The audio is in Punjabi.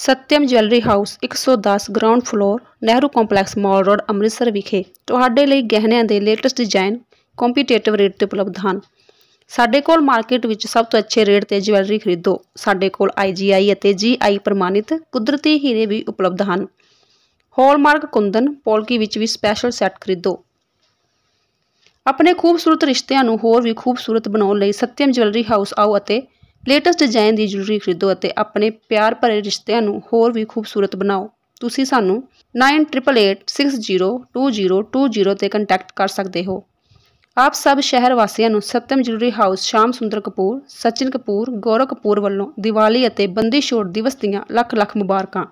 ਸਤਿਅਮ jewellery house 110 ground floor Nehru complex mall road Amritsar ਵਿਖੇ ਤੁਹਾਡੇ ਲਈ ਗਹਿਣਿਆਂ ਦੇ ਲੇਟੈਸਟ ਡਿਜ਼ਾਈਨ ਕੰਪੀਟੀਟਿਵ ਰੇਟ ਤੇ ਉਪਲਬਧ ਹਨ ਸਾਡੇ ਕੋਲ ਮਾਰਕੀਟ ਵਿੱਚ ਸਭ ਤੋਂ ਅੱਛੇ ਰੇਟ ਤੇ ਜਵੈਲਰੀ ਖਰੀਦੋ ਸਾਡੇ ਕੋਲ ਆਈਜੀਆਈ ਅਤੇ ਜੀਆਈ ਪ੍ਰਮਾਣਿਤ ਕੁਦਰਤੀ ਹੀਰੇ ਵੀ ਉਪਲਬਧ ਹਨ ਹੌਲਮਾਰਕ ਕੁੰਦਨ ਪੋਲਕੀ ਵਿੱਚ ਵੀ ਸਪੈਸ਼ਲ ਸੈੱਟ ਖਰੀਦੋ ਆਪਣੇ ਖੂਬਸੂਰਤ ਰਿਸ਼ਤਿਆਂ ਨੂੰ ਹੋਰ ਵੀ ਖੂਬਸੂਰਤ ਬਣਾਉਣ ਲਈ ਸਤਿਅਮ ਜਵੈਲਰੀ ਹਾਊਸ ਆਓ ਅਤੇ ਲੇਟੈਸਟ ਡਿਜ਼ਾਈਨ ਦੀ ਜੁਐਲਰੀ ਖਰੀਦੋ ਅਤੇ ਆਪਣੇ ਪਿਆਰ ਭਰੇ ਰਿਸ਼ਤਿਆਂ ਨੂੰ ਹੋਰ ਵੀ ਖੂਬਸੂਰਤ ਬਣਾਓ ਤੁਸੀਂ ਸਾਨੂੰ 9888602020 ਤੇ ਕੰਟੈਕਟ ਕਰ ਸਕਦੇ ਹੋ ਆਪ ਸਭ ਸ਼ਹਿਰ ਵਾਸੀਆਂ ਨੂੰ ਸਤਮ ਜੁਐਲਰੀ ਹਾਊਸ ਸ਼ਾਮ ਸੁੰਦਰ ਕਪੂਰ ਸਚਿਨ ਕਪੂਰ ਗੌਰਵ ਕਪੂਰ ਵੱਲੋਂ ਦੀਵਾਲੀ ਅਤੇ ਬੰਦੀ ਛੋੜ ਦਿਵਸ ਦੀਆਂ ਲੱਖ ਲੱਖ ਮੁਬਾਰਕਾਂ